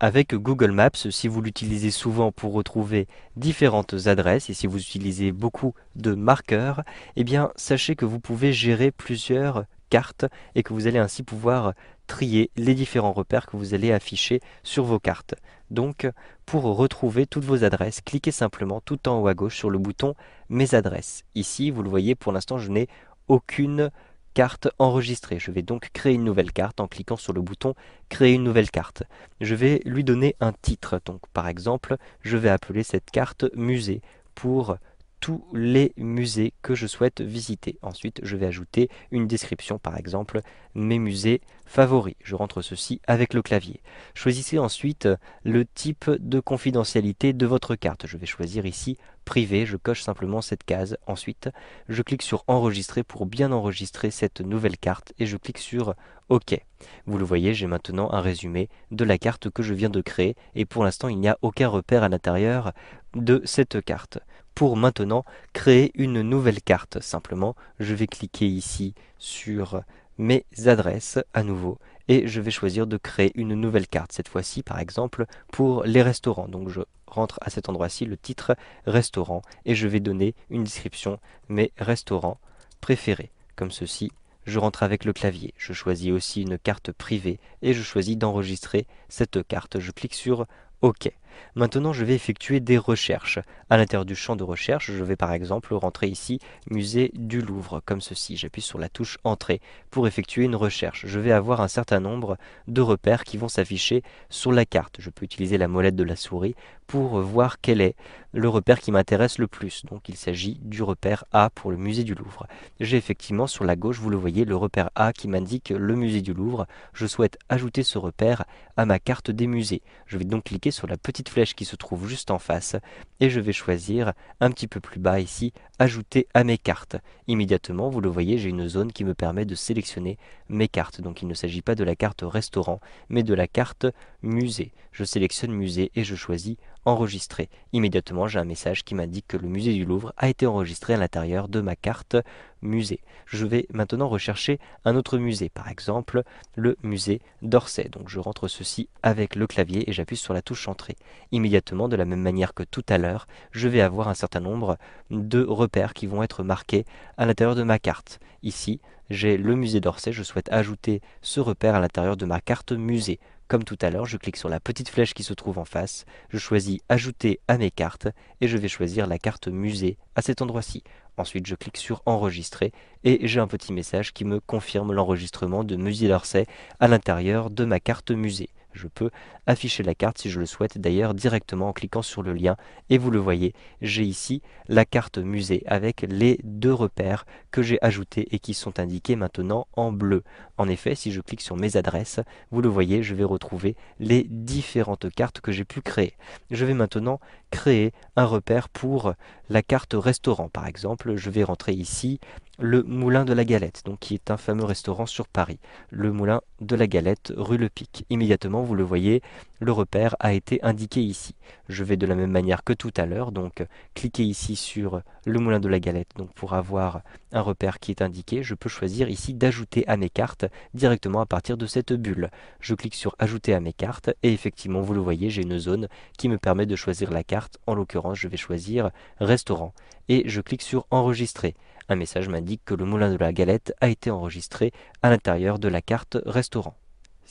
avec Google Maps, si vous l'utilisez souvent pour retrouver différentes adresses et si vous utilisez beaucoup de marqueurs, eh bien sachez que vous pouvez gérer plusieurs cartes et que vous allez ainsi pouvoir trier les différents repères que vous allez afficher sur vos cartes. Donc pour retrouver toutes vos adresses, cliquez simplement tout en haut à gauche sur le bouton Mes adresses. Ici, vous le voyez, pour l'instant je n'ai aucune carte enregistrée. Je vais donc créer une nouvelle carte en cliquant sur le bouton créer une nouvelle carte. Je vais lui donner un titre. Donc par exemple, je vais appeler cette carte musée pour tous les musées que je souhaite visiter. Ensuite, je vais ajouter une description, par exemple, mes musées favoris. Je rentre ceci avec le clavier. Choisissez ensuite le type de confidentialité de votre carte. Je vais choisir ici privé, je coche simplement cette case. Ensuite, je clique sur enregistrer pour bien enregistrer cette nouvelle carte et je clique sur OK. Vous le voyez, j'ai maintenant un résumé de la carte que je viens de créer et pour l'instant, il n'y a aucun repère à l'intérieur de cette carte pour maintenant créer une nouvelle carte. Simplement, je vais cliquer ici sur mes adresses à nouveau et je vais choisir de créer une nouvelle carte, cette fois-ci par exemple pour les restaurants. Donc je rentre à cet endroit-ci le titre restaurant et je vais donner une description mes restaurants préférés, comme ceci. Je rentre avec le clavier, je choisis aussi une carte privée et je choisis d'enregistrer cette carte. Je clique sur OK. Maintenant, je vais effectuer des recherches. À l'intérieur du champ de recherche, je vais par exemple rentrer ici musée du Louvre, comme ceci. J'appuie sur la touche entrée pour effectuer une recherche. Je vais avoir un certain nombre de repères qui vont s'afficher sur la carte. Je peux utiliser la molette de la souris pour voir quel est le repère qui m'intéresse le plus. Donc il s'agit du repère A pour le musée du Louvre. J'ai effectivement sur la gauche, vous le voyez, le repère A qui m'indique le musée du Louvre. Je souhaite ajouter ce repère à ma carte des musées. Je vais donc cliquer sur la petite flèche qui se trouve juste en face et je vais choisir un petit peu plus bas ici ajouter à mes cartes. Immédiatement vous le voyez j'ai une zone qui me permet de sélectionner mes cartes donc il ne s'agit pas de la carte restaurant mais de la carte musée. Je sélectionne musée et je choisis enregistrer. Immédiatement j'ai un message qui m'indique que le musée du Louvre a été enregistré à l'intérieur de ma carte musée. Je vais maintenant rechercher un autre musée, par exemple le musée d'Orsay. Donc je rentre ceci avec le clavier et j'appuie sur la touche Entrée. Immédiatement, de la même manière que tout à l'heure, je vais avoir un certain nombre de repères qui vont être marqués à l'intérieur de ma carte. Ici, j'ai le musée d'Orsay, je souhaite ajouter ce repère à l'intérieur de ma carte musée. Comme tout à l'heure, je clique sur la petite flèche qui se trouve en face, je choisis Ajouter à mes cartes et je vais choisir la carte musée à cet endroit-ci. Ensuite, je clique sur enregistrer et j'ai un petit message qui me confirme l'enregistrement de Musée d'Orsay à l'intérieur de ma carte musée. Je peux afficher la carte si je le souhaite d'ailleurs directement en cliquant sur le lien et vous le voyez, j'ai ici la carte musée avec les deux repères que j'ai ajoutés et qui sont indiqués maintenant en bleu. En effet, si je clique sur mes adresses, vous le voyez, je vais retrouver les différentes cartes que j'ai pu créer. Je vais maintenant créer un repère pour la carte restaurant par exemple. Je vais rentrer ici le Moulin de la Galette, donc qui est un fameux restaurant sur Paris, le Moulin de la Galette, rue Le Pic. Immédiatement, vous le voyez, le repère a été indiqué ici. Je vais de la même manière que tout à l'heure, donc cliquer ici sur le moulin de la galette donc pour avoir un repère qui est indiqué. Je peux choisir ici d'ajouter à mes cartes directement à partir de cette bulle. Je clique sur ajouter à mes cartes et effectivement vous le voyez j'ai une zone qui me permet de choisir la carte. En l'occurrence je vais choisir restaurant et je clique sur enregistrer. Un message m'indique que le moulin de la galette a été enregistré à l'intérieur de la carte restaurant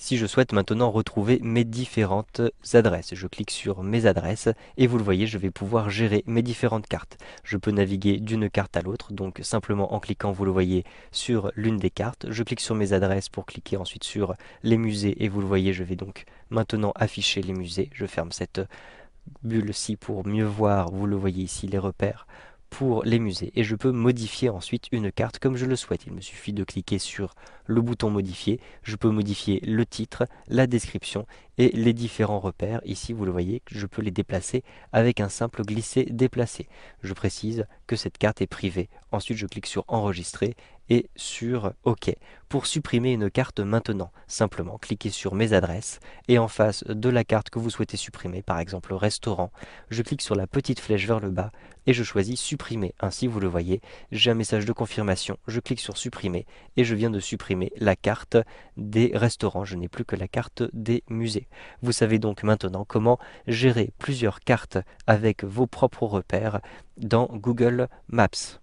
si je souhaite maintenant retrouver mes différentes adresses. Je clique sur mes adresses et vous le voyez, je vais pouvoir gérer mes différentes cartes. Je peux naviguer d'une carte à l'autre, donc simplement en cliquant, vous le voyez, sur l'une des cartes. Je clique sur mes adresses pour cliquer ensuite sur les musées et vous le voyez, je vais donc maintenant afficher les musées. Je ferme cette bulle-ci pour mieux voir, vous le voyez ici, les repères pour les musées et je peux modifier ensuite une carte comme je le souhaite. Il me suffit de cliquer sur le bouton modifier, je peux modifier le titre, la description et les différents repères. Ici vous le voyez, je peux les déplacer avec un simple glisser déplacer. Je précise cette carte est privée. Ensuite, je clique sur Enregistrer et sur OK. Pour supprimer une carte maintenant, simplement cliquez sur Mes adresses et en face de la carte que vous souhaitez supprimer, par exemple Restaurant, je clique sur la petite flèche vers le bas et je choisis Supprimer. Ainsi, vous le voyez, j'ai un message de confirmation, je clique sur Supprimer et je viens de supprimer la carte des restaurants, je n'ai plus que la carte des musées. Vous savez donc maintenant comment gérer plusieurs cartes avec vos propres repères dans Google Maps.